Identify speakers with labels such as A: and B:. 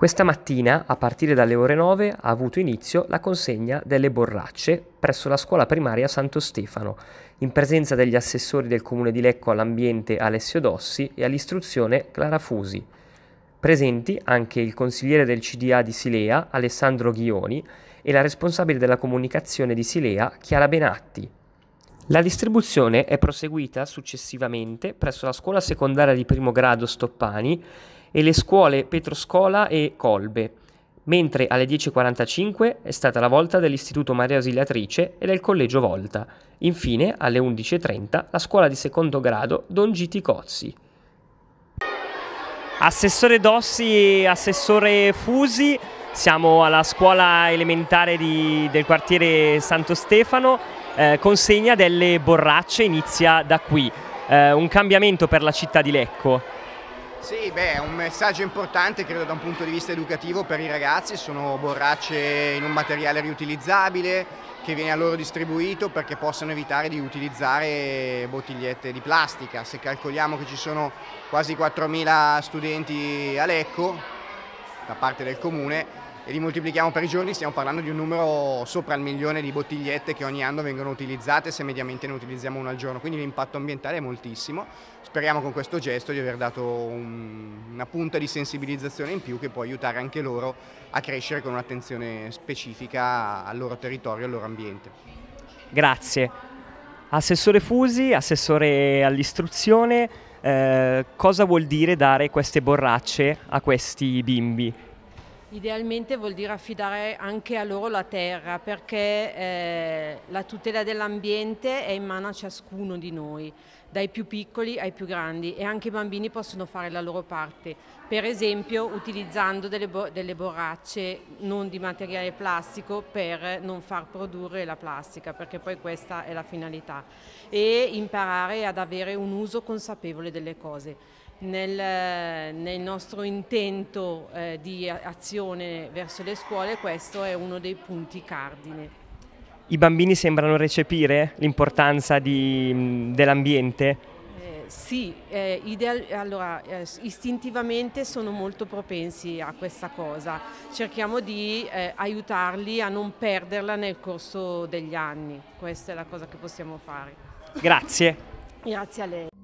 A: Questa mattina, a partire dalle ore 9, ha avuto inizio la consegna delle borracce presso la scuola primaria Santo Stefano, in presenza degli assessori del comune di Lecco all'ambiente Alessio Dossi e all'istruzione Clara Fusi. Presenti anche il consigliere del CDA di Silea, Alessandro Ghioni, e la responsabile della comunicazione di Silea, Chiara Benatti. La distribuzione è proseguita successivamente presso la scuola secondaria di primo grado Stoppani e le scuole Petroscola e Colbe, mentre alle 10.45 è stata la volta dell'Istituto Maria Ausiliatrice e del Collegio Volta. Infine, alle 11.30, la scuola di secondo grado Don Giti Cozzi. Assessore Dossi, assessore Fusi, siamo alla scuola elementare di, del quartiere Santo Stefano, eh, consegna delle borracce inizia da qui, eh, un cambiamento per la città di Lecco.
B: Sì, beh, è un messaggio importante credo da un punto di vista educativo per i ragazzi, sono borracce in un materiale riutilizzabile che viene a loro distribuito perché possano evitare di utilizzare bottigliette di plastica. Se calcoliamo che ci sono quasi 4.000 studenti a Lecco da parte del comune, e li moltiplichiamo per i giorni, stiamo parlando di un numero sopra il milione di bottigliette che ogni anno vengono utilizzate se mediamente ne utilizziamo una al giorno, quindi l'impatto ambientale è moltissimo. Speriamo con questo gesto di aver dato un, una punta di sensibilizzazione in più che può aiutare anche loro a crescere con un'attenzione specifica al loro territorio e al loro ambiente.
A: Grazie. Assessore Fusi, assessore all'istruzione, eh, cosa vuol dire dare queste borracce a questi bimbi?
C: Idealmente vuol dire affidare anche a loro la terra perché eh, la tutela dell'ambiente è in mano a ciascuno di noi, dai più piccoli ai più grandi e anche i bambini possono fare la loro parte, per esempio utilizzando delle, bo delle borracce non di materiale plastico per non far produrre la plastica perché poi questa è la finalità e imparare ad avere un uso consapevole delle cose. Nel, nel nostro intento eh, di azione formazione verso le scuole questo è uno dei punti cardine.
A: I bambini sembrano recepire l'importanza mm, dell'ambiente?
C: Eh, sì, eh, ideal, allora, eh, istintivamente sono molto propensi a questa cosa. Cerchiamo di eh, aiutarli a non perderla nel corso degli anni. Questa è la cosa che possiamo fare. Grazie. Grazie a lei.